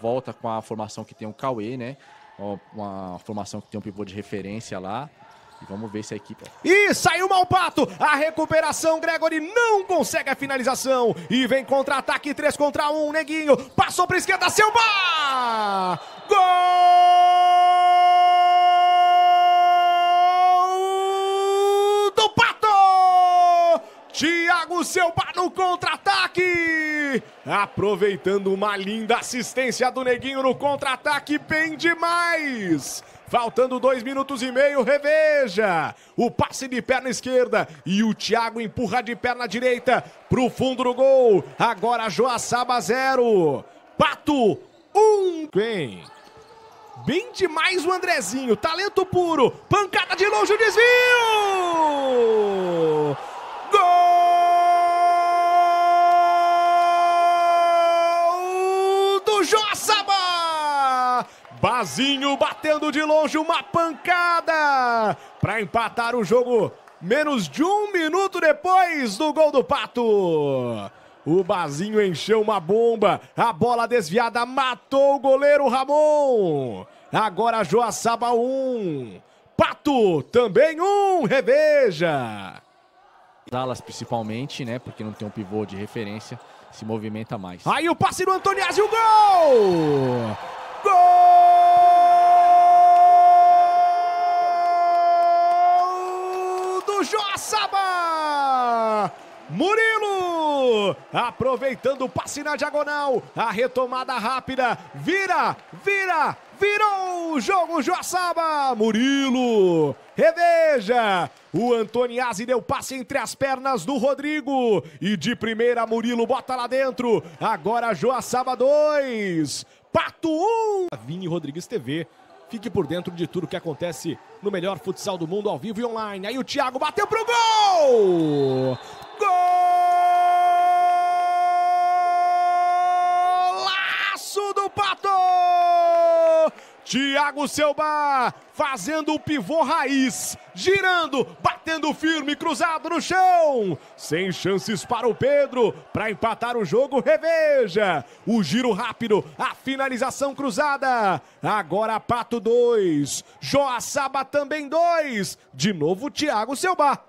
volta com a formação que tem o Cauê, né? Uma formação que tem um pivô de referência lá. E vamos ver se a equipe. É e saiu malpato A recuperação, Gregory não consegue a finalização. E vem contra-ataque 3 contra 1, um, Neguinho. Passou para esquerda, Silva! Gol! Thiago Silva no contra-ataque. Aproveitando uma linda assistência do Neguinho no contra-ataque, bem demais. Faltando dois minutos e meio, reveja. O passe de perna esquerda e o Thiago empurra de perna direita pro fundo do gol. Agora Joaçaba zero. Pato um. Bem. Bem demais o Andrezinho, talento puro. Pancada de longe, o desvio. Joaçaba! Bazinho batendo de longe uma pancada para empatar o jogo menos de um minuto depois do gol do Pato. O Bazinho encheu uma bomba, a bola desviada matou o goleiro Ramon. Agora Joaçaba um. Pato também um, reveja alas principalmente, né? Porque não tem um pivô de referência, se movimenta mais. Aí o passe do Antoniazzi, o gol! Gol do Joaçaba! Murilo! Aproveitando o passe na diagonal, a retomada rápida, vira, vira, virou o jogo Joaçaba! Murilo! Reveja! O Antoniazzi deu passe entre as pernas do Rodrigo. E de primeira, Murilo bota lá dentro. Agora Joaçaba 2. Pato 1. Um. Vini Rodrigues TV. Fique por dentro de tudo que acontece no melhor futsal do mundo ao vivo e online. Aí o Thiago bateu pro gol! Tiago Selba fazendo o pivô raiz, girando, batendo firme, cruzado no chão. Sem chances para o Pedro para empatar o jogo. Reveja o giro rápido, a finalização cruzada. Agora Pato 2, Joaçaba também 2. De novo Thiago Selba.